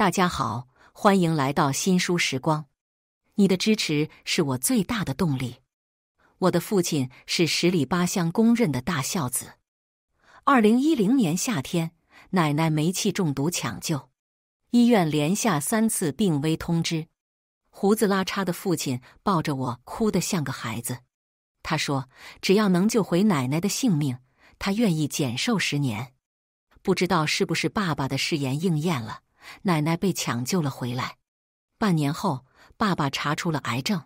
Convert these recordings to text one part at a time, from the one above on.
大家好，欢迎来到新书时光。你的支持是我最大的动力。我的父亲是十里八乡公认的大孝子。二零一零年夏天，奶奶煤气中毒抢救，医院连下三次病危通知。胡子拉碴的父亲抱着我，哭得像个孩子。他说：“只要能救回奶奶的性命，他愿意减寿十年。”不知道是不是爸爸的誓言应验了。奶奶被抢救了回来，半年后，爸爸查出了癌症。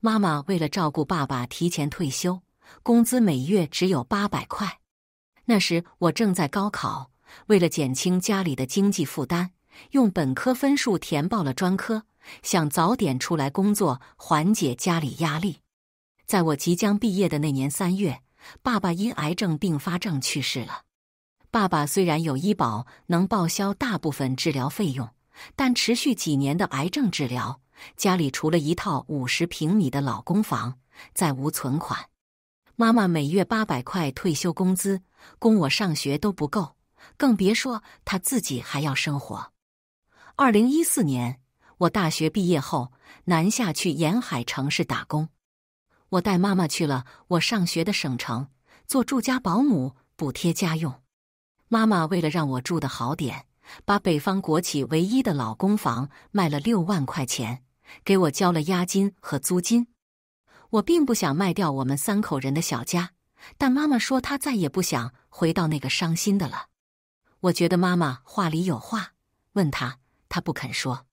妈妈为了照顾爸爸，提前退休，工资每月只有八百块。那时我正在高考，为了减轻家里的经济负担，用本科分数填报了专科，想早点出来工作，缓解家里压力。在我即将毕业的那年三月，爸爸因癌症并发症去世了。爸爸虽然有医保，能报销大部分治疗费用，但持续几年的癌症治疗，家里除了一套五十平米的老公房，再无存款。妈妈每月八百块退休工资，供我上学都不够，更别说她自己还要生活。二零一四年，我大学毕业后南下去沿海城市打工，我带妈妈去了我上学的省城，做住家保姆补贴家用。妈妈为了让我住的好点，把北方国企唯一的老公房卖了六万块钱，给我交了押金和租金。我并不想卖掉我们三口人的小家，但妈妈说她再也不想回到那个伤心的了。我觉得妈妈话里有话，问她，她不肯说。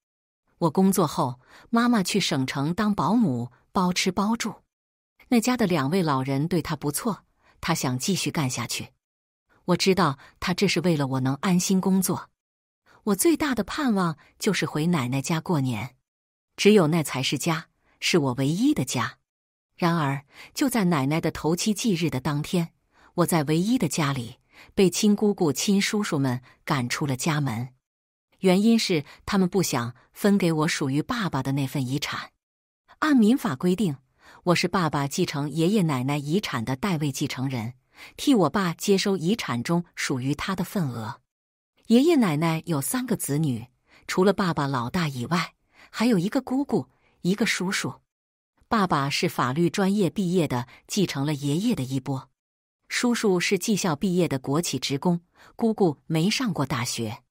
我工作后，妈妈去省城当保姆，包吃包住。那家的两位老人对她不错，她想继续干下去。我知道他这是为了我能安心工作。我最大的盼望就是回奶奶家过年，只有那才是家，是我唯一的家。然而，就在奶奶的头七忌日的当天，我在唯一的家里被亲姑姑、亲叔叔们赶出了家门，原因是他们不想分给我属于爸爸的那份遗产。按民法规定，我是爸爸继承爷爷奶奶遗产的代位继承人。替我爸接收遗产中属于他的份额。爷爷奶奶有三个子女，除了爸爸老大以外，还有一个姑姑，一个叔叔。爸爸是法律专业毕业的，继承了爷爷的衣钵。叔叔是技校毕业的国企职工，姑姑没上过大学，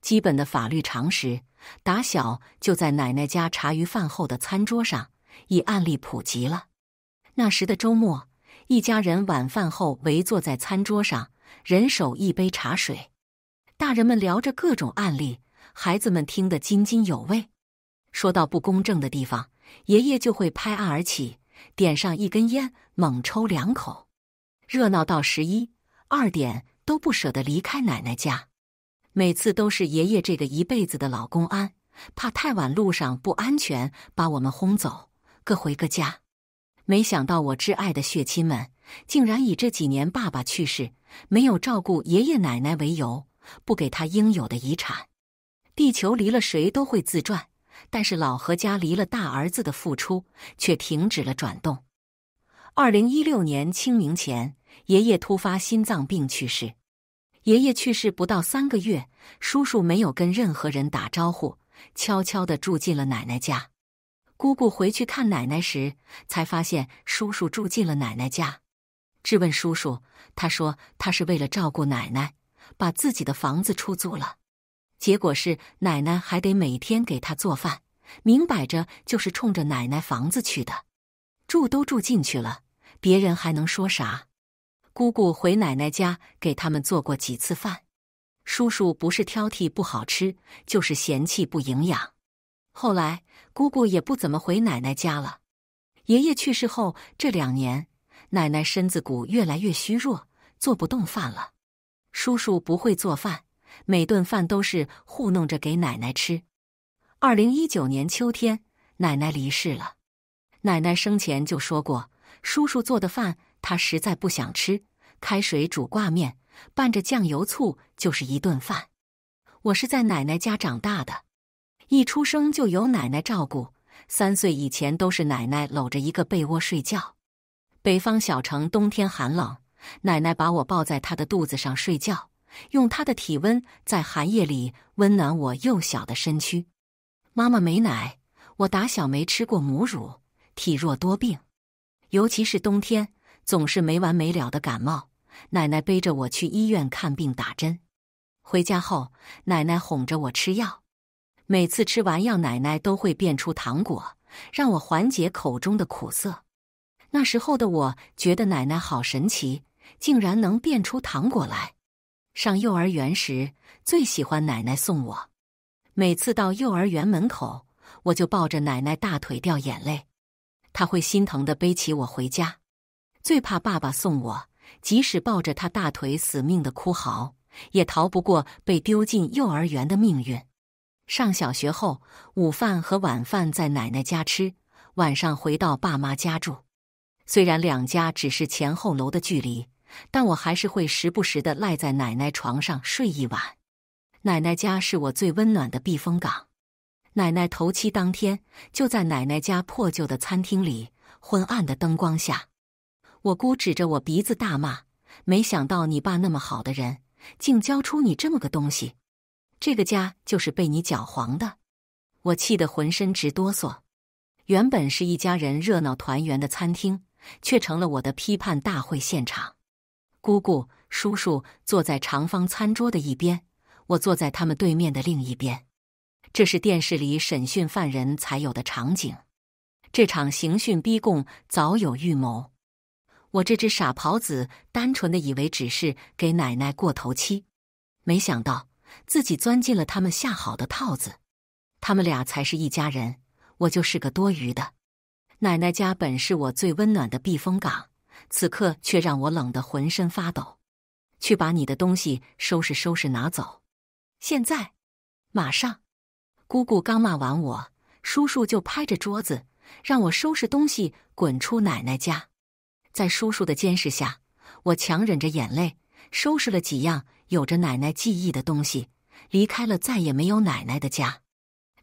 基本的法律常识打小就在奶奶家茶余饭后的餐桌上以案例普及了。那时的周末。一家人晚饭后围坐在餐桌上，人手一杯茶水，大人们聊着各种案例，孩子们听得津津有味。说到不公正的地方，爷爷就会拍案而起，点上一根烟，猛抽两口。热闹到十一二点都不舍得离开奶奶家，每次都是爷爷这个一辈子的老公安，怕太晚路上不安全，把我们轰走，各回各家。没想到我挚爱的血亲们，竟然以这几年爸爸去世没有照顾爷爷奶奶为由，不给他应有的遗产。地球离了谁都会自转，但是老何家离了大儿子的付出却停止了转动。二零一六年清明前，爷爷突发心脏病去世。爷爷去世不到三个月，叔叔没有跟任何人打招呼，悄悄地住进了奶奶家。姑姑回去看奶奶时，才发现叔叔住进了奶奶家，质问叔叔。他说他是为了照顾奶奶，把自己的房子出租了。结果是奶奶还得每天给他做饭，明摆着就是冲着奶奶房子去的。住都住进去了，别人还能说啥？姑姑回奶奶家给他们做过几次饭，叔叔不是挑剔不好吃，就是嫌弃不营养。后来，姑姑也不怎么回奶奶家了。爷爷去世后这两年，奶奶身子骨越来越虚弱，做不动饭了。叔叔不会做饭，每顿饭都是糊弄着给奶奶吃。二零一九年秋天，奶奶离世了。奶奶生前就说过，叔叔做的饭她实在不想吃，开水煮挂面，拌着酱油醋就是一顿饭。我是在奶奶家长大的。一出生就由奶奶照顾，三岁以前都是奶奶搂着一个被窝睡觉。北方小城冬天寒冷，奶奶把我抱在她的肚子上睡觉，用她的体温在寒夜里温暖我幼小的身躯。妈妈没奶，我打小没吃过母乳，体弱多病，尤其是冬天总是没完没了的感冒。奶奶背着我去医院看病打针，回家后奶奶哄着我吃药。每次吃完药，奶奶都会变出糖果，让我缓解口中的苦涩。那时候的我觉得奶奶好神奇，竟然能变出糖果来。上幼儿园时，最喜欢奶奶送我。每次到幼儿园门口，我就抱着奶奶大腿掉眼泪，她会心疼的背起我回家。最怕爸爸送我，即使抱着他大腿死命的哭嚎，也逃不过被丢进幼儿园的命运。上小学后，午饭和晚饭在奶奶家吃，晚上回到爸妈家住。虽然两家只是前后楼的距离，但我还是会时不时的赖在奶奶床上睡一晚。奶奶家是我最温暖的避风港。奶奶头七当天，就在奶奶家破旧的餐厅里，昏暗的灯光下，我姑指着我鼻子大骂：“没想到你爸那么好的人，竟教出你这么个东西。”这个家就是被你搅黄的，我气得浑身直哆嗦。原本是一家人热闹团圆的餐厅，却成了我的批判大会现场。姑姑、叔叔坐在长方餐桌的一边，我坐在他们对面的另一边。这是电视里审讯犯人才有的场景。这场刑讯逼供早有预谋。我这只傻狍子，单纯的以为只是给奶奶过头七，没想到。自己钻进了他们下好的套子，他们俩才是一家人，我就是个多余的。奶奶家本是我最温暖的避风港，此刻却让我冷得浑身发抖。去把你的东西收拾收拾，拿走。现在，马上！姑姑刚骂完我，叔叔就拍着桌子让我收拾东西，滚出奶奶家。在叔叔的监视下，我强忍着眼泪，收拾了几样。有着奶奶记忆的东西离开了，再也没有奶奶的家。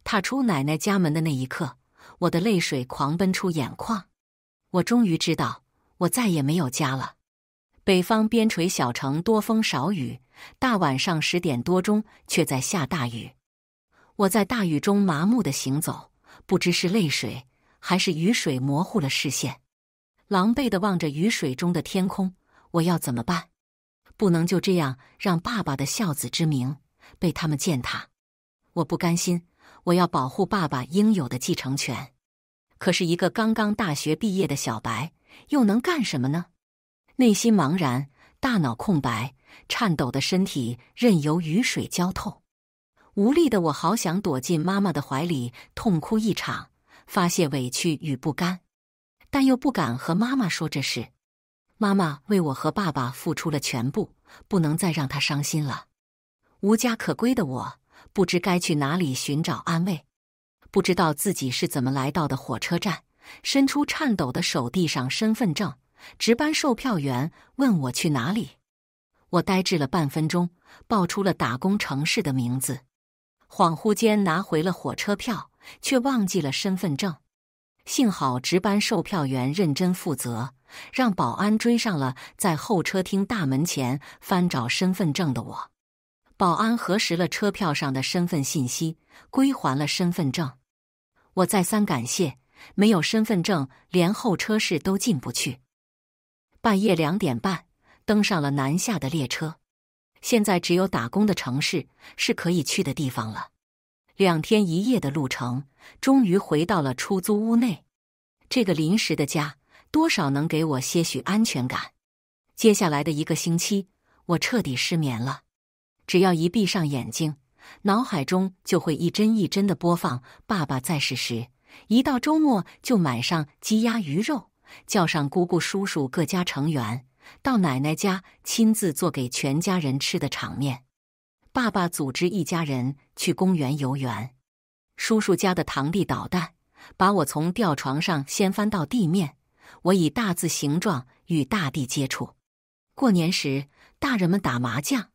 踏出奶奶家门的那一刻，我的泪水狂奔出眼眶。我终于知道，我再也没有家了。北方边陲小城多风少雨，大晚上十点多钟却在下大雨。我在大雨中麻木的行走，不知是泪水还是雨水模糊了视线。狼狈的望着雨水中的天空，我要怎么办？不能就这样让爸爸的孝子之名被他们践踏，我不甘心，我要保护爸爸应有的继承权。可是，一个刚刚大学毕业的小白又能干什么呢？内心茫然，大脑空白，颤抖的身体任由雨水浇透。无力的我，好想躲进妈妈的怀里痛哭一场，发泄委屈与不甘，但又不敢和妈妈说这事。妈妈为我和爸爸付出了全部，不能再让他伤心了。无家可归的我，不知该去哪里寻找安慰，不知道自己是怎么来到的火车站。伸出颤抖的手递上身份证，值班售票员问我去哪里。我呆滞了半分钟，报出了打工城市的名字。恍惚间拿回了火车票，却忘记了身份证。幸好值班售票员认真负责。让保安追上了在候车厅大门前翻找身份证的我。保安核实了车票上的身份信息，归还了身份证。我再三感谢，没有身份证连候车室都进不去。半夜两点半，登上了南下的列车。现在只有打工的城市是可以去的地方了。两天一夜的路程，终于回到了出租屋内，这个临时的家。多少能给我些许安全感？接下来的一个星期，我彻底失眠了。只要一闭上眼睛，脑海中就会一帧一帧的播放：爸爸在世时，一到周末就买上鸡鸭鱼肉，叫上姑姑、叔叔各家成员到奶奶家亲自做给全家人吃的场面；爸爸组织一家人去公园游园；叔叔家的堂弟捣蛋，把我从吊床上掀翻到地面。我以大字形状与大地接触。过年时，大人们打麻将，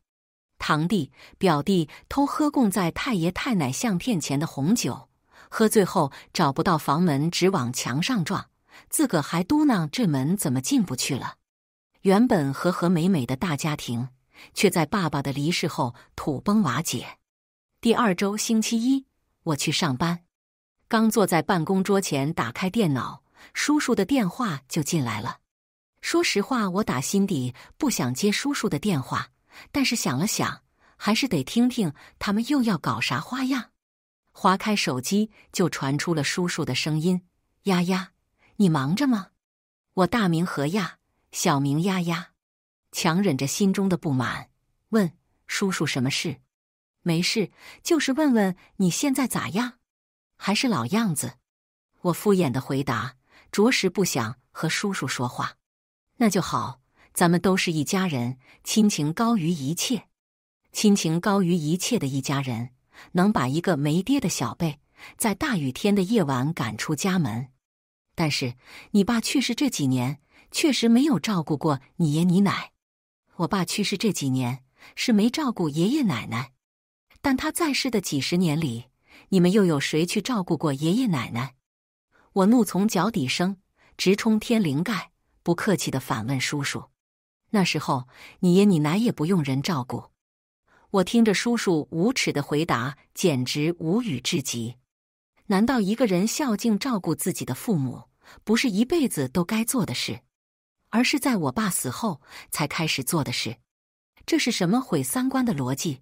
堂弟、表弟偷喝供在太爷太奶相片前的红酒，喝醉后找不到房门，直往墙上撞，自个还嘟囔：“这门怎么进不去了？”原本和和美美的大家庭，却在爸爸的离世后土崩瓦解。第二周星期一，我去上班，刚坐在办公桌前，打开电脑。叔叔的电话就进来了。说实话，我打心底不想接叔叔的电话，但是想了想，还是得听听他们又要搞啥花样。划开手机，就传出了叔叔的声音：“丫丫，你忙着吗？我大名何亚，小名丫丫。”强忍着心中的不满，问：“叔叔什么事？”“没事，就是问问你现在咋样？还是老样子。”我敷衍的回答。着实不想和叔叔说话，那就好。咱们都是一家人，亲情高于一切。亲情高于一切的一家人，能把一个没爹的小辈在大雨天的夜晚赶出家门。但是你爸去世这几年，确实没有照顾过你爷你奶。我爸去世这几年是没照顾爷爷奶奶，但他在世的几十年里，你们又有谁去照顾过爷爷奶奶？我怒从脚底生，直冲天灵盖，不客气的反问叔叔：“那时候你爷你奶也不用人照顾。”我听着叔叔无耻的回答，简直无语至极。难道一个人孝敬照顾自己的父母，不是一辈子都该做的事，而是在我爸死后才开始做的事？这是什么毁三观的逻辑？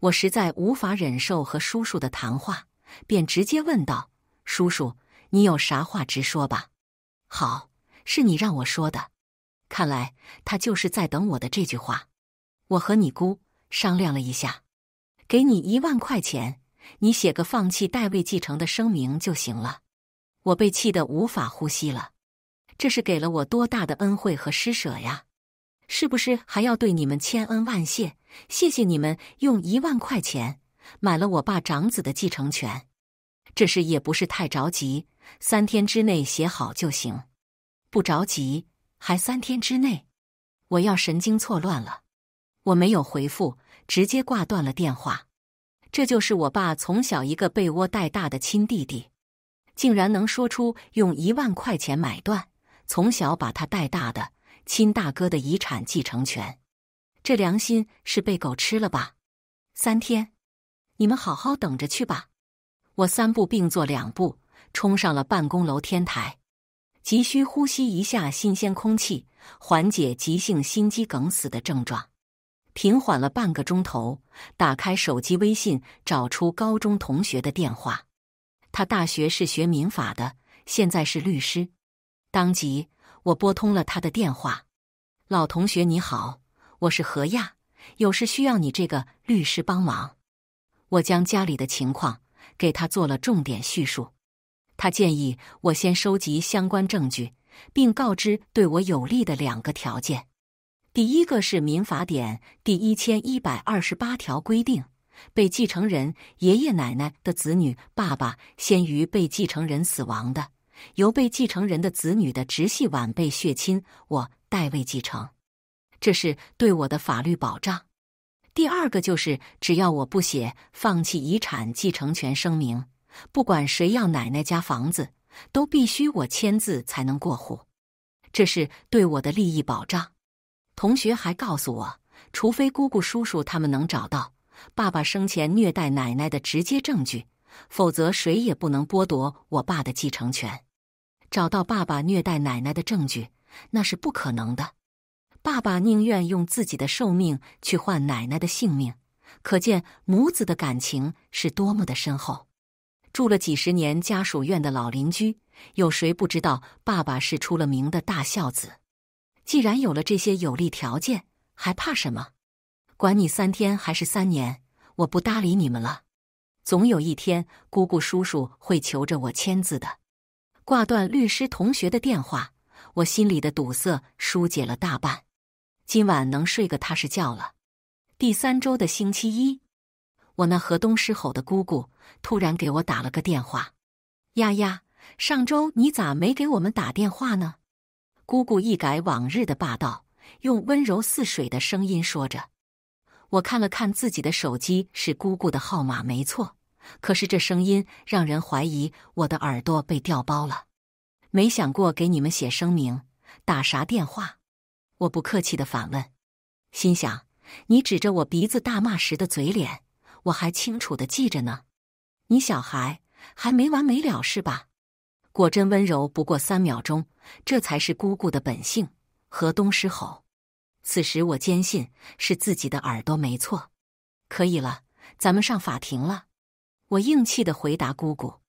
我实在无法忍受和叔叔的谈话，便直接问道：“叔叔。”你有啥话直说吧。好，是你让我说的。看来他就是在等我的这句话。我和你姑商量了一下，给你一万块钱，你写个放弃代位继承的声明就行了。我被气得无法呼吸了。这是给了我多大的恩惠和施舍呀！是不是还要对你们千恩万谢？谢谢你们用一万块钱买了我爸长子的继承权。这事也不是太着急。三天之内写好就行，不着急。还三天之内，我要神经错乱了。我没有回复，直接挂断了电话。这就是我爸从小一个被窝带大的亲弟弟，竟然能说出用一万块钱买断从小把他带大的亲大哥的遗产继承权，这良心是被狗吃了吧？三天，你们好好等着去吧。我三步并作两步。冲上了办公楼天台，急需呼吸一下新鲜空气，缓解急性心肌梗死的症状。平缓了半个钟头，打开手机微信，找出高中同学的电话。他大学是学民法的，现在是律师。当即，我拨通了他的电话。老同学，你好，我是何亚，有事需要你这个律师帮忙。我将家里的情况给他做了重点叙述。他建议我先收集相关证据，并告知对我有利的两个条件。第一个是《民法典》第一千一百二十八条规定，被继承人爷爷奶奶的子女、爸爸先于被继承人死亡的，由被继承人的子女的直系晚辈血亲我代位继承，这是对我的法律保障。第二个就是，只要我不写放弃遗产继承权声明。不管谁要奶奶家房子，都必须我签字才能过户，这是对我的利益保障。同学还告诉我，除非姑姑、叔叔他们能找到爸爸生前虐待奶奶的直接证据，否则谁也不能剥夺我爸的继承权。找到爸爸虐待奶奶的证据，那是不可能的。爸爸宁愿用自己的寿命去换奶奶的性命，可见母子的感情是多么的深厚。住了几十年家属院的老邻居，有谁不知道爸爸是出了名的大孝子？既然有了这些有利条件，还怕什么？管你三天还是三年，我不搭理你们了。总有一天，姑姑叔叔会求着我签字的。挂断律师同学的电话，我心里的堵塞疏解了大半，今晚能睡个踏实觉了。第三周的星期一。我那河东狮吼的姑姑突然给我打了个电话，丫丫，上周你咋没给我们打电话呢？姑姑一改往日的霸道，用温柔似水的声音说着。我看了看自己的手机，是姑姑的号码没错，可是这声音让人怀疑我的耳朵被调包了。没想过给你们写声明，打啥电话？我不客气的反问，心想你指着我鼻子大骂时的嘴脸。我还清楚的记着呢，你小孩还没完没了是吧？果真温柔不过三秒钟，这才是姑姑的本性。河东狮吼。此时我坚信是自己的耳朵没错。可以了，咱们上法庭了。我硬气的回答姑姑：“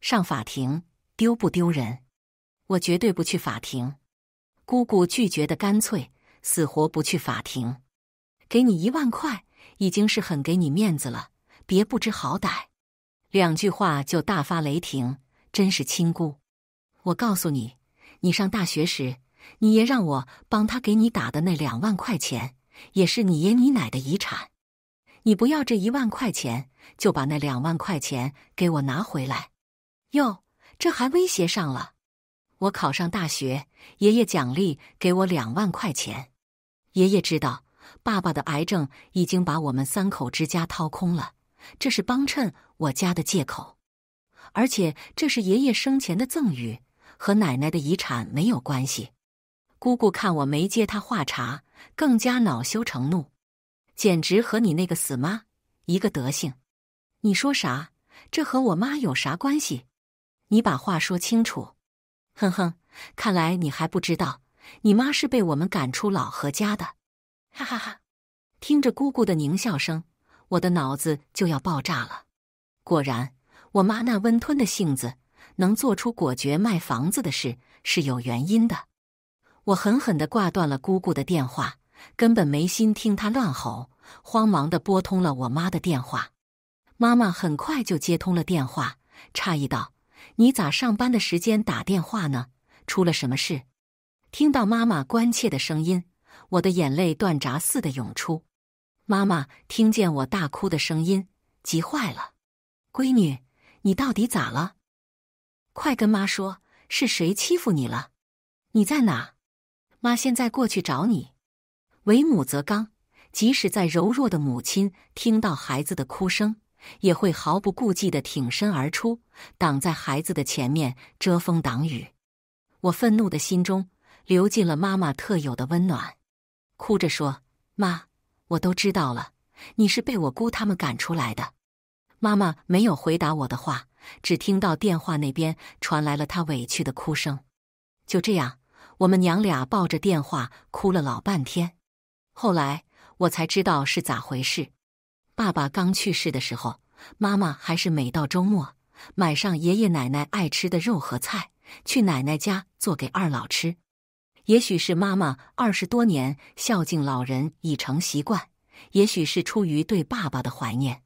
上法庭丢不丢人？我绝对不去法庭。”姑姑拒绝的干脆，死活不去法庭。给你一万块。已经是很给你面子了，别不知好歹。两句话就大发雷霆，真是亲姑。我告诉你，你上大学时，你爷让我帮他给你打的那两万块钱，也是你爷你奶的遗产。你不要这一万块钱，就把那两万块钱给我拿回来。哟，这还威胁上了。我考上大学，爷爷奖励给我两万块钱。爷爷知道。爸爸的癌症已经把我们三口之家掏空了，这是帮衬我家的借口。而且这是爷爷生前的赠与，和奶奶的遗产没有关系。姑姑看我没接他话茬，更加恼羞成怒，简直和你那个死妈一个德行。你说啥？这和我妈有啥关系？你把话说清楚。哼哼，看来你还不知道，你妈是被我们赶出老何家的。哈哈哈，听着姑姑的狞笑声，我的脑子就要爆炸了。果然，我妈那温吞的性子能做出果决卖房子的事是有原因的。我狠狠的挂断了姑姑的电话，根本没心听她乱吼，慌忙的拨通了我妈的电话。妈妈很快就接通了电话，诧异道：“你咋上班的时间打电话呢？出了什么事？”听到妈妈关切的声音。我的眼泪断闸似的涌出，妈妈听见我大哭的声音，急坏了。闺女，你到底咋了？快跟妈说是谁欺负你了？你在哪？妈现在过去找你。为母则刚，即使在柔弱的母亲听到孩子的哭声，也会毫不顾忌的挺身而出，挡在孩子的前面遮风挡雨。我愤怒的心中流进了妈妈特有的温暖。哭着说：“妈，我都知道了，你是被我姑他们赶出来的。”妈妈没有回答我的话，只听到电话那边传来了她委屈的哭声。就这样，我们娘俩抱着电话哭了老半天。后来我才知道是咋回事。爸爸刚去世的时候，妈妈还是每到周末买上爷爷奶奶爱吃的肉和菜，去奶奶家做给二老吃。也许是妈妈二十多年孝敬老人已成习惯，也许是出于对爸爸的怀念。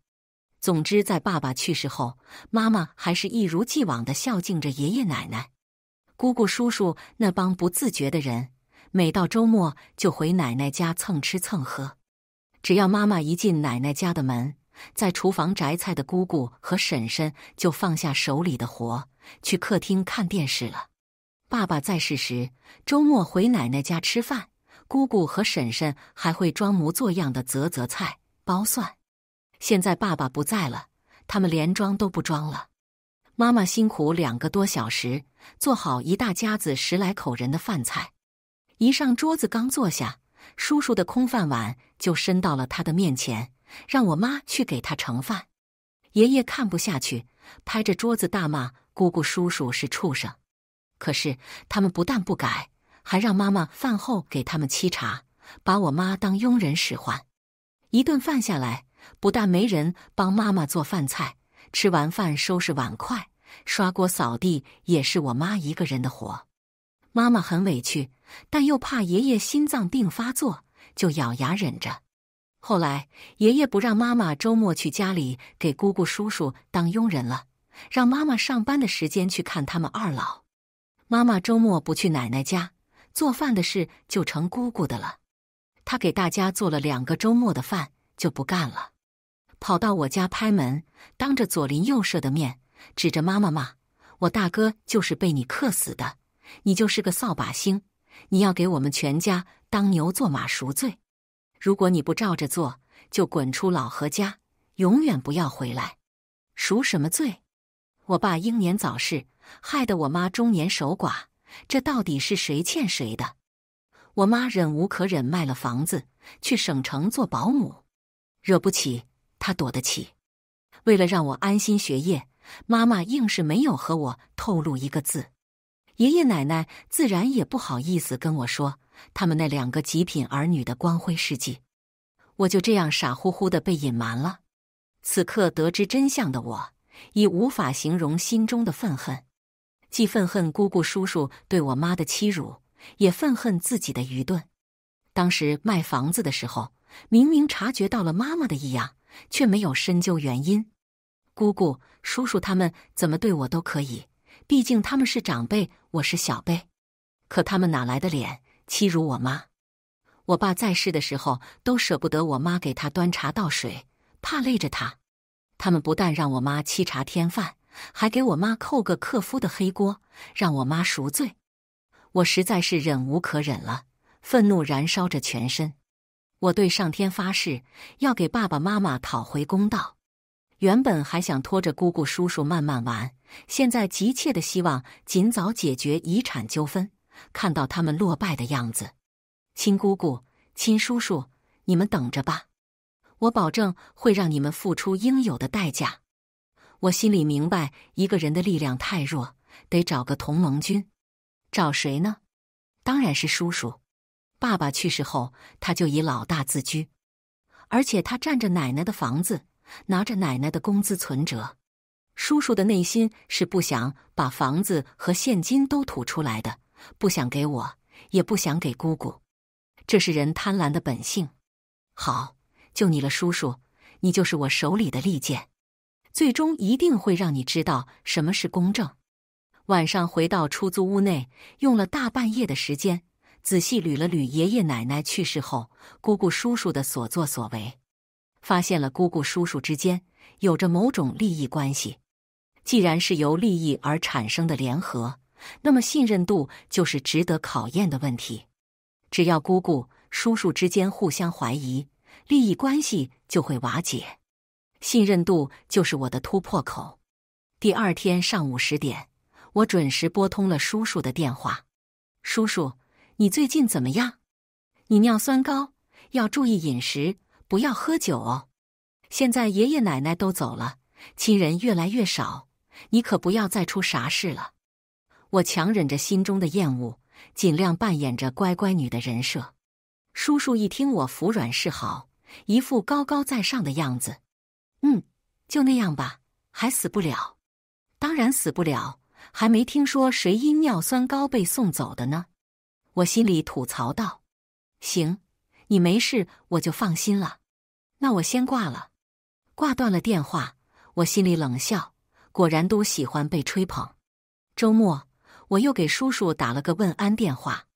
总之，在爸爸去世后，妈妈还是一如既往的孝敬着爷爷奶奶、姑姑叔叔那帮不自觉的人。每到周末就回奶奶家蹭吃蹭喝。只要妈妈一进奶奶家的门，在厨房摘菜的姑姑和婶婶就放下手里的活，去客厅看电视了。爸爸在世时，周末回奶奶家吃饭，姑姑和婶婶还会装模作样的择择菜、剥蒜。现在爸爸不在了，他们连装都不装了。妈妈辛苦两个多小时做好一大家子十来口人的饭菜，一上桌子刚坐下，叔叔的空饭碗就伸到了他的面前，让我妈去给他盛饭。爷爷看不下去，拍着桌子大骂：“姑姑、叔叔是畜生。”可是他们不但不改，还让妈妈饭后给他们沏茶，把我妈当佣人使唤。一顿饭下来，不但没人帮妈妈做饭菜，吃完饭收拾碗筷、刷锅扫地也是我妈一个人的活。妈妈很委屈，但又怕爷爷心脏病发作，就咬牙忍着。后来爷爷不让妈妈周末去家里给姑姑叔叔当佣人了，让妈妈上班的时间去看他们二老。妈妈周末不去奶奶家，做饭的事就成姑姑的了。她给大家做了两个周末的饭，就不干了，跑到我家拍门，当着左邻右舍的面，指着妈妈骂：“我大哥就是被你克死的，你就是个扫把星，你要给我们全家当牛做马赎罪。如果你不照着做，就滚出老何家，永远不要回来。”赎什么罪？我爸英年早逝。害得我妈中年守寡，这到底是谁欠谁的？我妈忍无可忍，卖了房子去省城做保姆，惹不起她躲得起。为了让我安心学业，妈妈硬是没有和我透露一个字，爷爷奶奶自然也不好意思跟我说他们那两个极品儿女的光辉事迹。我就这样傻乎乎的被隐瞒了。此刻得知真相的我，已无法形容心中的愤恨。既愤恨姑姑叔叔对我妈的欺辱，也愤恨自己的愚钝。当时卖房子的时候，明明察觉到了妈妈的异样，却没有深究原因。姑姑叔叔他们怎么对我都可以，毕竟他们是长辈，我是小辈。可他们哪来的脸欺辱我妈？我爸在世的时候都舍不得我妈给他端茶倒水，怕累着他。他们不但让我妈沏茶添饭。还给我妈扣个克夫的黑锅，让我妈赎罪。我实在是忍无可忍了，愤怒燃烧着全身。我对上天发誓，要给爸爸妈妈讨回公道。原本还想拖着姑姑叔叔慢慢玩，现在急切的希望尽早解决遗产纠纷。看到他们落败的样子，亲姑姑、亲叔叔，你们等着吧！我保证会让你们付出应有的代价。我心里明白，一个人的力量太弱，得找个同盟军。找谁呢？当然是叔叔。爸爸去世后，他就以老大自居，而且他占着奶奶的房子，拿着奶奶的工资存折。叔叔的内心是不想把房子和现金都吐出来的，不想给我，也不想给姑姑。这是人贪婪的本性。好，就你了，叔叔，你就是我手里的利剑。最终一定会让你知道什么是公正。晚上回到出租屋内，用了大半夜的时间，仔细捋了捋爷爷奶奶去世后，姑姑叔叔的所作所为，发现了姑姑叔叔之间有着某种利益关系。既然是由利益而产生的联合，那么信任度就是值得考验的问题。只要姑姑叔叔之间互相怀疑，利益关系就会瓦解。信任度就是我的突破口。第二天上午十点，我准时拨通了叔叔的电话。“叔叔，你最近怎么样？你尿酸高，要注意饮食，不要喝酒哦。现在爷爷奶奶都走了，亲人越来越少，你可不要再出啥事了。”我强忍着心中的厌恶，尽量扮演着乖乖女的人设。叔叔一听我服软示好，一副高高在上的样子。嗯，就那样吧，还死不了，当然死不了，还没听说谁因尿酸高被送走的呢。我心里吐槽道：“行，你没事我就放心了。”那我先挂了。挂断了电话，我心里冷笑，果然都喜欢被吹捧。周末，我又给叔叔打了个问安电话，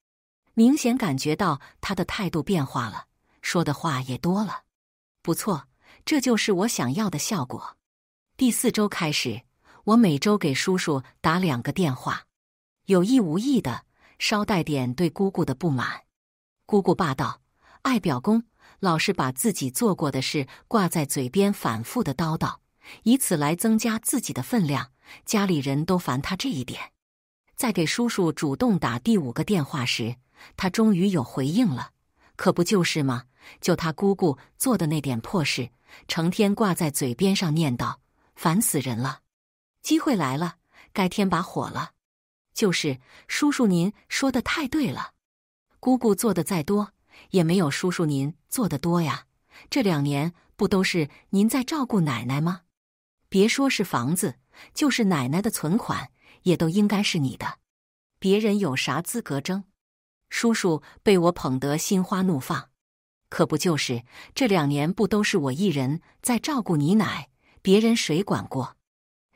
明显感觉到他的态度变化了，说的话也多了。不错。这就是我想要的效果。第四周开始，我每周给叔叔打两个电话，有意无意的捎带点对姑姑的不满。姑姑霸道，爱表功，老是把自己做过的事挂在嘴边，反复的叨叨，以此来增加自己的分量。家里人都烦他这一点。在给叔叔主动打第五个电话时，他终于有回应了。可不就是吗？就他姑姑做的那点破事。成天挂在嘴边上念叨，烦死人了！机会来了，该添把火了。就是叔叔，您说的太对了。姑姑做的再多，也没有叔叔您做的多呀。这两年不都是您在照顾奶奶吗？别说是房子，就是奶奶的存款，也都应该是你的。别人有啥资格争？叔叔被我捧得心花怒放。可不就是这两年不都是我一人在照顾你奶，别人谁管过？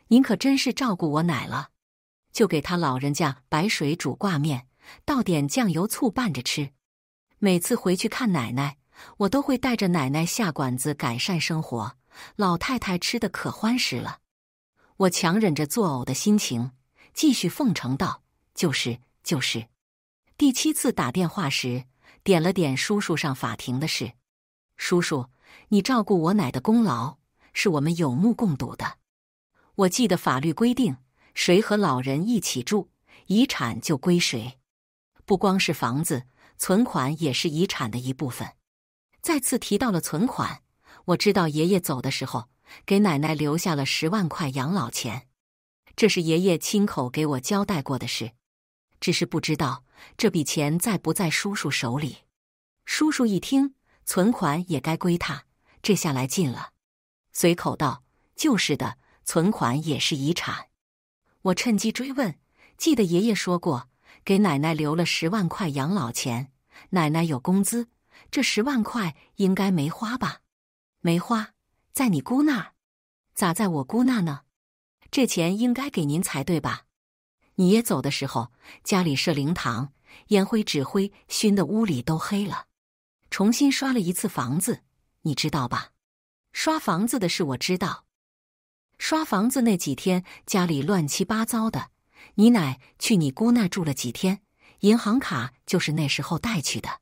您可真是照顾我奶了，就给他老人家白水煮挂面，倒点酱油醋拌着吃。每次回去看奶奶，我都会带着奶奶下馆子改善生活，老太太吃的可欢实了。我强忍着作呕的心情，继续奉承道：“就是就是。”第七次打电话时。点了点叔叔上法庭的事，叔叔，你照顾我奶的功劳是我们有目共睹的。我记得法律规定，谁和老人一起住，遗产就归谁。不光是房子，存款也是遗产的一部分。再次提到了存款，我知道爷爷走的时候给奶奶留下了十万块养老钱，这是爷爷亲口给我交代过的事，只是不知道。这笔钱在不在叔叔手里？叔叔一听，存款也该归他，这下来劲了，随口道：“就是的，存款也是遗产。”我趁机追问：“记得爷爷说过，给奶奶留了十万块养老钱，奶奶有工资，这十万块应该没花吧？”“没花，在你姑那儿，咋在我姑那呢？这钱应该给您才对吧？”你爷走的时候，家里设灵堂，烟灰纸灰熏的屋里都黑了。重新刷了一次房子，你知道吧？刷房子的事我知道。刷房子那几天，家里乱七八糟的。你奶去你姑那住了几天，银行卡就是那时候带去的，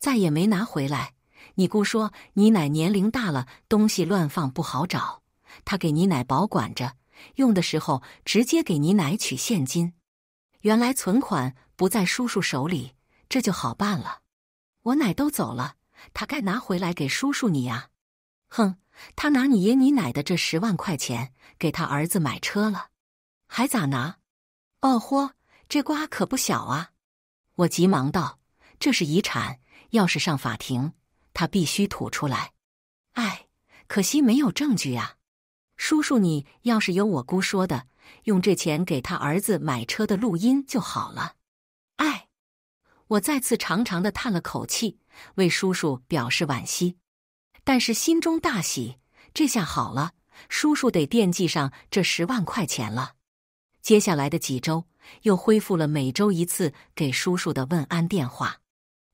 再也没拿回来。你姑说你奶年龄大了，东西乱放不好找，她给你奶保管着。用的时候直接给你奶取现金，原来存款不在叔叔手里，这就好办了。我奶都走了，他该拿回来给叔叔你啊！哼，他拿你爷你奶的这十万块钱给他儿子买车了，还咋拿？哦豁，这瓜可不小啊！我急忙道：“这是遗产，要是上法庭，他必须吐出来。哎，可惜没有证据啊。”叔叔，你要是有我姑说的用这钱给他儿子买车的录音就好了。哎，我再次长长的叹了口气，为叔叔表示惋惜，但是心中大喜。这下好了，叔叔得惦记上这十万块钱了。接下来的几周，又恢复了每周一次给叔叔的问安电话。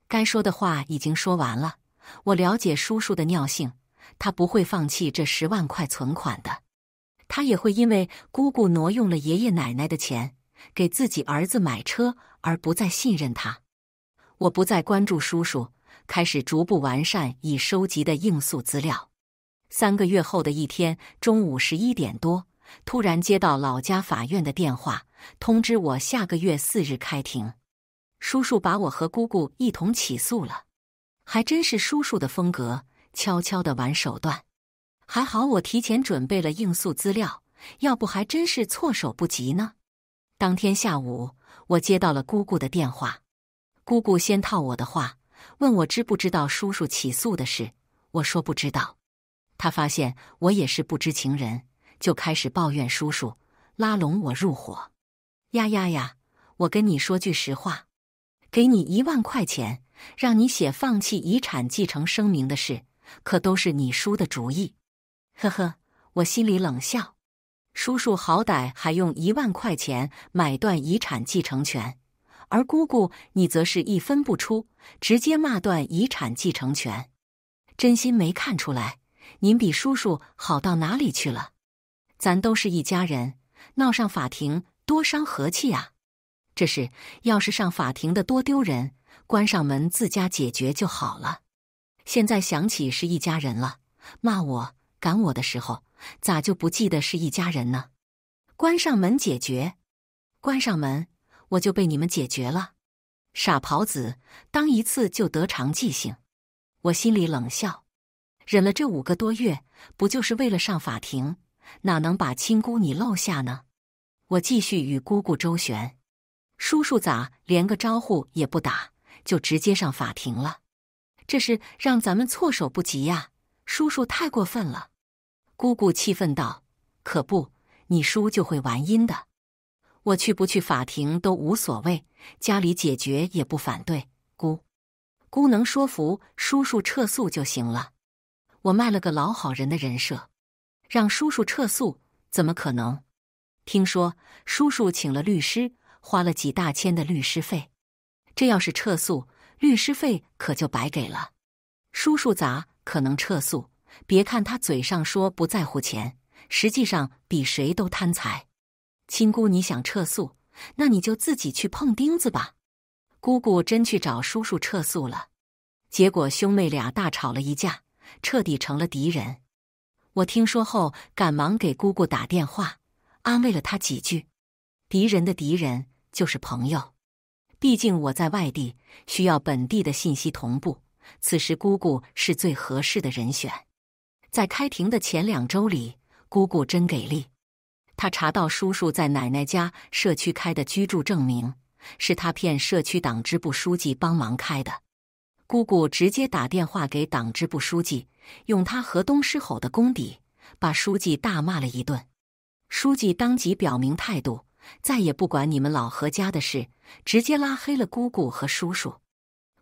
该说的话已经说完了，我了解叔叔的尿性。他不会放弃这十万块存款的，他也会因为姑姑挪用了爷爷奶奶的钱给自己儿子买车而不再信任他。我不再关注叔叔，开始逐步完善已收集的应诉资料。三个月后的一天中午十一点多，突然接到老家法院的电话，通知我下个月四日开庭。叔叔把我和姑姑一同起诉了，还真是叔叔的风格。悄悄的玩手段，还好我提前准备了应诉资料，要不还真是措手不及呢。当天下午，我接到了姑姑的电话，姑姑先套我的话，问我知不知道叔叔起诉的事。我说不知道，她发现我也是不知情人，就开始抱怨叔叔拉拢我入伙。丫丫呀！我跟你说句实话，给你一万块钱，让你写放弃遗产继承声明的事。可都是你叔的主意，呵呵，我心里冷笑。叔叔好歹还用一万块钱买断遗产继承权，而姑姑你则是一分不出，直接骂断遗产继承权。真心没看出来，您比叔叔好到哪里去了？咱都是一家人，闹上法庭多伤和气啊！这事要是上法庭的多丢人，关上门自家解决就好了。现在想起是一家人了，骂我、赶我的时候，咋就不记得是一家人呢？关上门解决，关上门我就被你们解决了。傻狍子，当一次就得长记性。我心里冷笑，忍了这五个多月，不就是为了上法庭？哪能把亲姑你漏下呢？我继续与姑姑周旋，叔叔咋连个招呼也不打，就直接上法庭了。这是让咱们措手不及呀！叔叔太过分了，姑姑气愤道：“可不，你叔就会玩阴的。我去不去法庭都无所谓，家里解决也不反对。姑姑能说服叔叔撤诉就行了。我卖了个老好人的人设，让叔叔撤诉怎么可能？听说叔叔请了律师，花了几大千的律师费，这要是撤诉……”律师费可就白给了，叔叔砸可能撤诉。别看他嘴上说不在乎钱，实际上比谁都贪财。亲姑，你想撤诉，那你就自己去碰钉子吧。姑姑真去找叔叔撤诉了，结果兄妹俩大吵了一架，彻底成了敌人。我听说后，赶忙给姑姑打电话，安慰了她几句。敌人的敌人就是朋友。毕竟我在外地，需要本地的信息同步。此时，姑姑是最合适的人选。在开庭的前两周里，姑姑真给力。她查到叔叔在奶奶家社区开的居住证明，是他骗社区党支部书记帮忙开的。姑姑直接打电话给党支部书记，用他河东狮吼的功底，把书记大骂了一顿。书记当即表明态度。再也不管你们老何家的事，直接拉黑了姑姑和叔叔。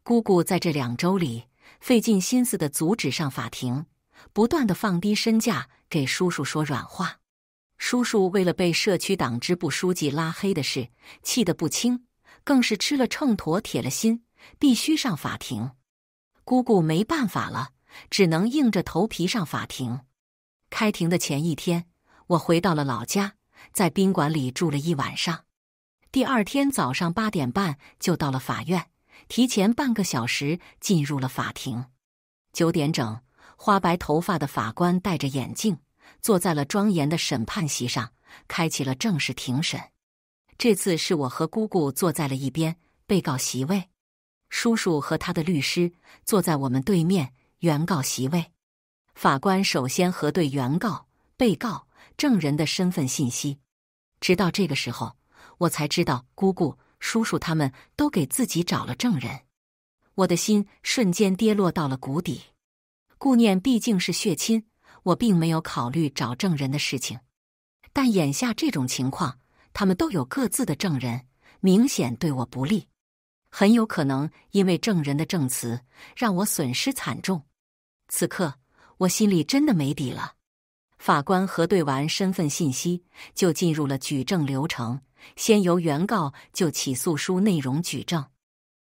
姑姑在这两周里费尽心思的阻止上法庭，不断的放低身价给叔叔说软话。叔叔为了被社区党支部书记拉黑的事气得不轻，更是吃了秤砣铁了心必须上法庭。姑姑没办法了，只能硬着头皮上法庭。开庭的前一天，我回到了老家。在宾馆里住了一晚上，第二天早上八点半就到了法院，提前半个小时进入了法庭。九点整，花白头发的法官戴着眼镜，坐在了庄严的审判席上，开启了正式庭审。这次是我和姑姑坐在了一边被告席位，叔叔和他的律师坐在我们对面原告席位。法官首先核对原告、被告。证人的身份信息，直到这个时候，我才知道姑姑、叔叔他们都给自己找了证人，我的心瞬间跌落到了谷底。顾念毕竟是血亲，我并没有考虑找证人的事情，但眼下这种情况，他们都有各自的证人，明显对我不利，很有可能因为证人的证词让我损失惨重。此刻我心里真的没底了。法官核对完身份信息，就进入了举证流程。先由原告就起诉书内容举证。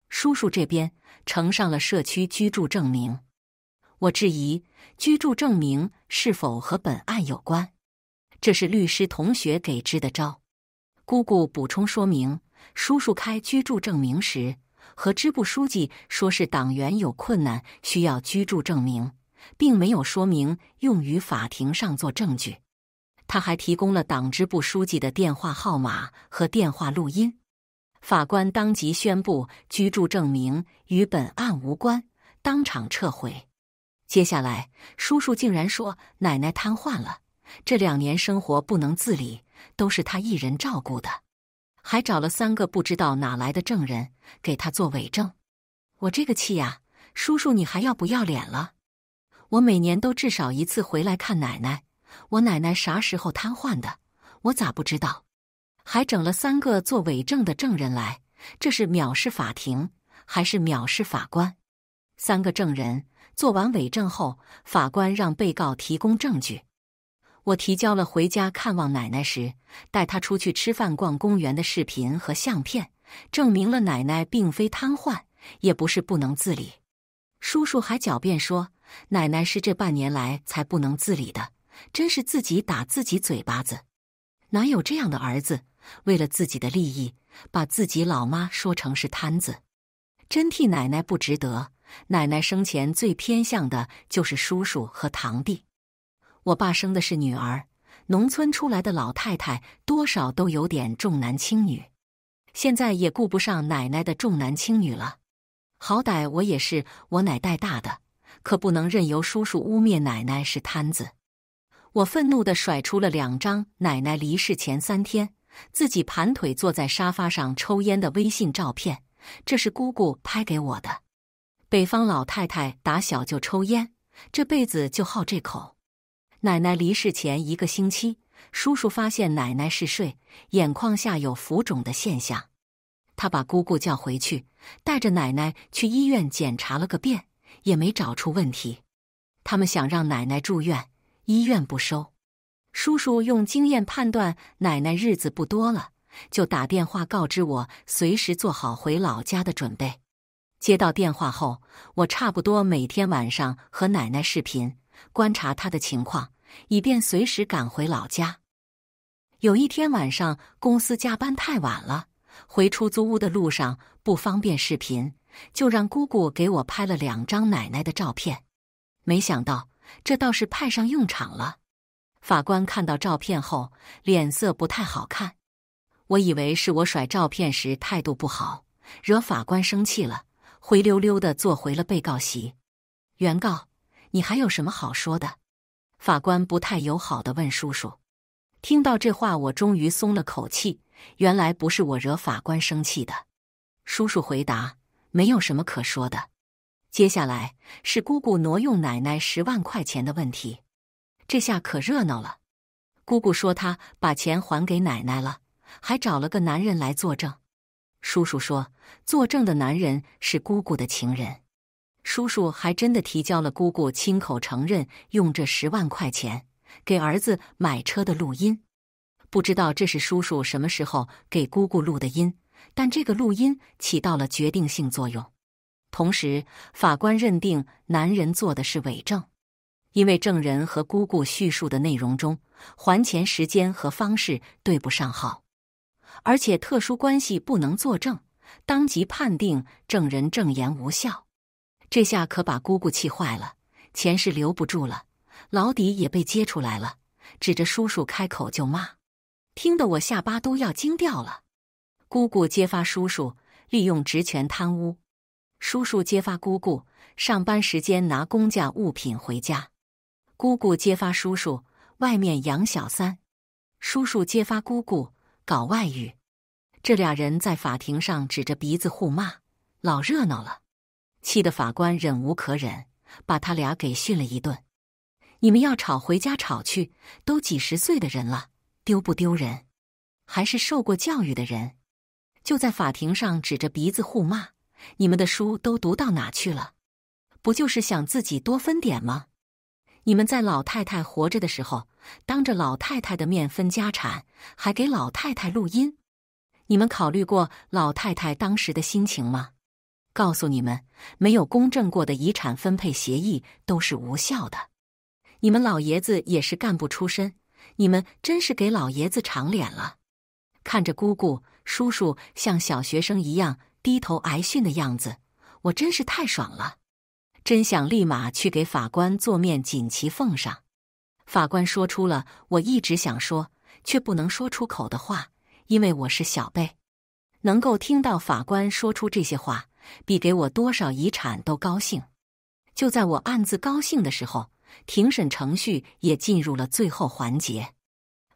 叔叔这边呈上了社区居住证明。我质疑居住证明是否和本案有关？这是律师同学给支的招。姑姑补充说明，叔叔开居住证明时和支部书记说是党员有困难需要居住证明。并没有说明用于法庭上做证据，他还提供了党支部书记的电话号码和电话录音。法官当即宣布，居住证明与本案无关，当场撤回。接下来，叔叔竟然说奶奶瘫痪了，这两年生活不能自理，都是他一人照顾的，还找了三个不知道哪来的证人给他做伪证。我这个气呀，叔叔，你还要不要脸了？我每年都至少一次回来看奶奶。我奶奶啥时候瘫痪的？我咋不知道？还整了三个做伪证的证人来，这是藐视法庭还是藐视法官？三个证人做完伪证后，法官让被告提供证据。我提交了回家看望奶奶时带她出去吃饭、逛公园的视频和相片，证明了奶奶并非瘫痪，也不是不能自理。叔叔还狡辩说。奶奶是这半年来才不能自理的，真是自己打自己嘴巴子。哪有这样的儿子，为了自己的利益，把自己老妈说成是摊子？真替奶奶不值得。奶奶生前最偏向的就是叔叔和堂弟。我爸生的是女儿，农村出来的老太太多少都有点重男轻女，现在也顾不上奶奶的重男轻女了。好歹我也是我奶带大的。可不能任由叔叔污蔑奶奶是瘫子！我愤怒地甩出了两张奶奶离世前三天自己盘腿坐在沙发上抽烟的微信照片，这是姑姑拍给我的。北方老太太打小就抽烟，这辈子就好这口。奶奶离世前一个星期，叔叔发现奶奶嗜睡，眼眶下有浮肿的现象，他把姑姑叫回去，带着奶奶去医院检查了个遍。也没找出问题，他们想让奶奶住院，医院不收。叔叔用经验判断奶奶日子不多了，就打电话告知我随时做好回老家的准备。接到电话后，我差不多每天晚上和奶奶视频，观察她的情况，以便随时赶回老家。有一天晚上，公司加班太晚了，回出租屋的路上不方便视频。就让姑姑给我拍了两张奶奶的照片，没想到这倒是派上用场了。法官看到照片后，脸色不太好看。我以为是我甩照片时态度不好，惹法官生气了，灰溜溜的坐回了被告席。原告，你还有什么好说的？法官不太友好的问叔叔。听到这话，我终于松了口气，原来不是我惹法官生气的。叔叔回答。没有什么可说的，接下来是姑姑挪用奶奶十万块钱的问题，这下可热闹了。姑姑说她把钱还给奶奶了，还找了个男人来作证。叔叔说作证的男人是姑姑的情人，叔叔还真的提交了姑姑亲口承认用这十万块钱给儿子买车的录音，不知道这是叔叔什么时候给姑姑录的音。但这个录音起到了决定性作用，同时法官认定男人做的是伪证，因为证人和姑姑叙述的内容中还钱时间和方式对不上号，而且特殊关系不能作证，当即判定证人证言无效。这下可把姑姑气坏了，钱是留不住了，老底也被揭出来了，指着叔叔开口就骂，听得我下巴都要惊掉了。姑姑揭发叔叔利用职权贪污，叔叔揭发姑姑上班时间拿公家物品回家，姑姑揭发叔叔外面养小三，叔叔揭发姑姑搞外遇。这俩人在法庭上指着鼻子互骂，老热闹了，气得法官忍无可忍，把他俩给训了一顿：“你们要吵回家吵去，都几十岁的人了，丢不丢人？还是受过教育的人。”就在法庭上指着鼻子互骂，你们的书都读到哪去了？不就是想自己多分点吗？你们在老太太活着的时候，当着老太太的面分家产，还给老太太录音，你们考虑过老太太当时的心情吗？告诉你们，没有公证过的遗产分配协议都是无效的。你们老爷子也是干部出身，你们真是给老爷子长脸了。看着姑姑。叔叔像小学生一样低头挨训的样子，我真是太爽了，真想立马去给法官做面锦旗奉上。法官说出了我一直想说却不能说出口的话，因为我是小辈，能够听到法官说出这些话，比给我多少遗产都高兴。就在我暗自高兴的时候，庭审程序也进入了最后环节。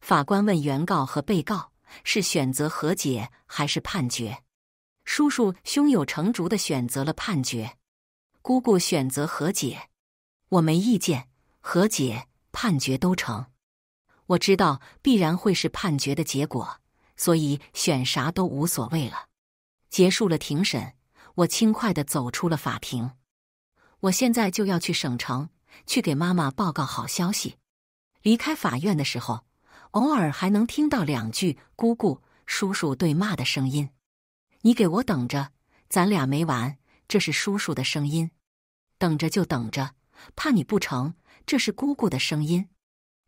法官问原告和被告。是选择和解还是判决？叔叔胸有成竹的选择了判决，姑姑选择和解，我没意见，和解、判决都成。我知道必然会是判决的结果，所以选啥都无所谓了。结束了庭审，我轻快的走出了法庭。我现在就要去省城，去给妈妈报告好消息。离开法院的时候。偶尔还能听到两句姑姑、叔叔对骂的声音。你给我等着，咱俩没完。这是叔叔的声音，等着就等着，怕你不成？这是姑姑的声音。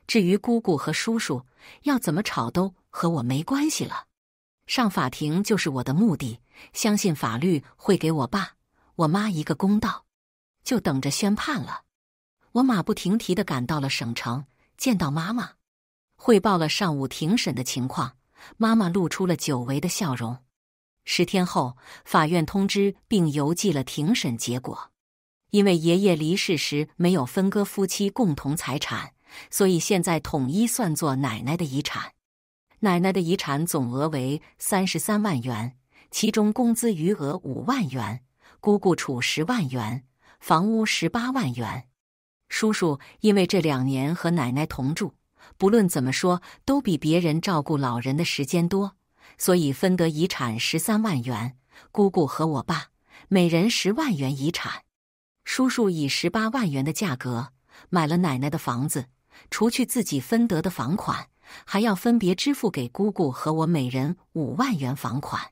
至于姑姑和叔叔要怎么吵，都和我没关系了。上法庭就是我的目的，相信法律会给我爸、我妈一个公道，就等着宣判了。我马不停蹄的赶到了省城，见到妈妈。汇报了上午庭审的情况，妈妈露出了久违的笑容。十天后，法院通知并邮寄了庭审结果。因为爷爷离世时没有分割夫妻共同财产，所以现在统一算作奶奶的遗产。奶奶的遗产总额为三十三万元，其中工资余额五万元，姑姑储十万元，房屋十八万元。叔叔因为这两年和奶奶同住。不论怎么说，都比别人照顾老人的时间多，所以分得遗产十三万元。姑姑和我爸每人十万元遗产。叔叔以十八万元的价格买了奶奶的房子，除去自己分得的房款，还要分别支付给姑姑和我每人五万元房款。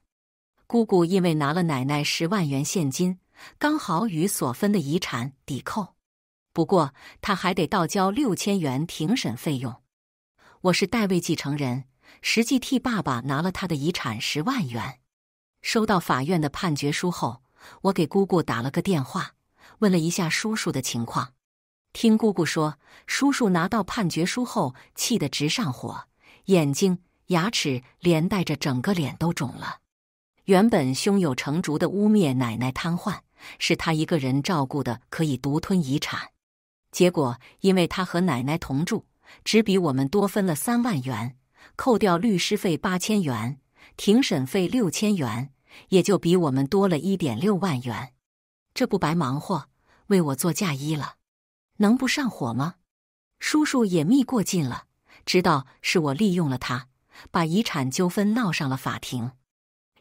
姑姑因为拿了奶奶十万元现金，刚好与所分的遗产抵扣，不过他还得倒交六千元庭审费用。我是代位继承人，实际替爸爸拿了他的遗产十万元。收到法院的判决书后，我给姑姑打了个电话，问了一下叔叔的情况。听姑姑说，叔叔拿到判决书后气得直上火，眼睛、牙齿连带着整个脸都肿了。原本胸有成竹的污蔑奶奶瘫痪，是他一个人照顾的，可以独吞遗产。结果因为他和奶奶同住。只比我们多分了三万元，扣掉律师费八千元，庭审费六千元，也就比我们多了一点六万元。这不白忙活，为我做嫁衣了，能不上火吗？叔叔也密过劲了，知道是我利用了他，把遗产纠纷闹上了法庭。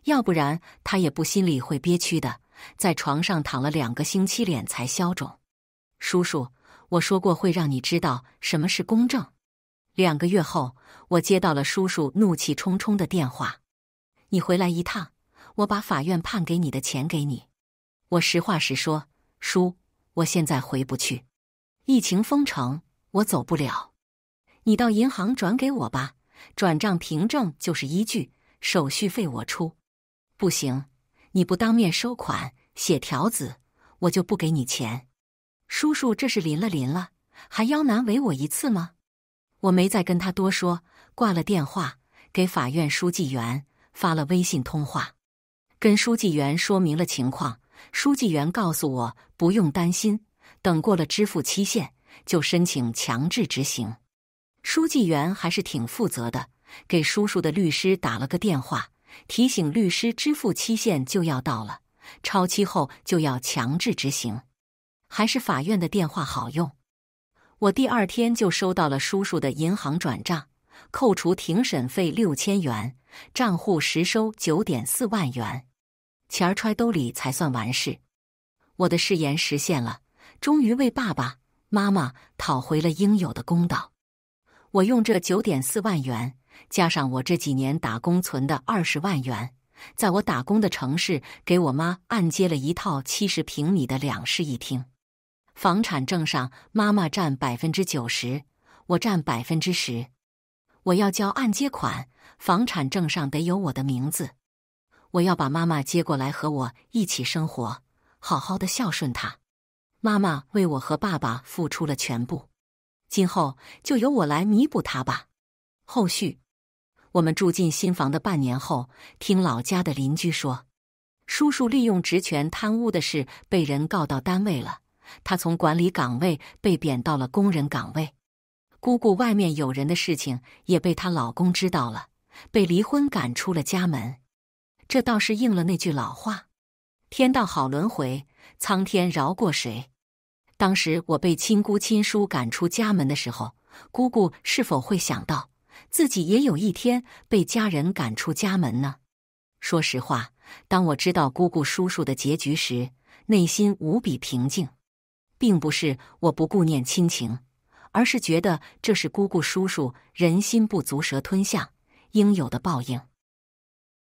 要不然他也不心里会憋屈的，在床上躺了两个星期，脸才消肿。叔叔。我说过会让你知道什么是公正。两个月后，我接到了叔叔怒气冲冲的电话：“你回来一趟，我把法院判给你的钱给你。”我实话实说：“叔，我现在回不去，疫情封城，我走不了。你到银行转给我吧，转账凭证就是依据，手续费我出。不行，你不当面收款，写条子，我就不给你钱。”叔叔，这是临了临了，还腰难为我一次吗？我没再跟他多说，挂了电话，给法院书记员发了微信通话，跟书记员说明了情况。书记员告诉我不用担心，等过了支付期限就申请强制执行。书记员还是挺负责的，给叔叔的律师打了个电话，提醒律师支付期限就要到了，超期后就要强制执行。还是法院的电话好用，我第二天就收到了叔叔的银行转账，扣除庭审费六千元，账户实收九点四万元，钱儿揣兜里才算完事。我的誓言实现了，终于为爸爸妈妈讨回了应有的公道。我用这九点四万元加上我这几年打工存的二十万元，在我打工的城市给我妈按揭了一套七十平米的两室一厅。房产证上，妈妈占百分之九十，我占百分之十。我要交按揭款，房产证上得有我的名字。我要把妈妈接过来和我一起生活，好好的孝顺她。妈妈为我和爸爸付出了全部，今后就由我来弥补她吧。后续，我们住进新房的半年后，听老家的邻居说，叔叔利用职权贪污的事被人告到单位了。她从管理岗位被贬到了工人岗位，姑姑外面有人的事情也被她老公知道了，被离婚赶出了家门。这倒是应了那句老话：“天道好轮回，苍天饶过谁。”当时我被亲姑亲叔赶出家门的时候，姑姑是否会想到自己也有一天被家人赶出家门呢？说实话，当我知道姑姑叔叔的结局时，内心无比平静。并不是我不顾念亲情，而是觉得这是姑姑叔叔人心不足蛇吞象应有的报应。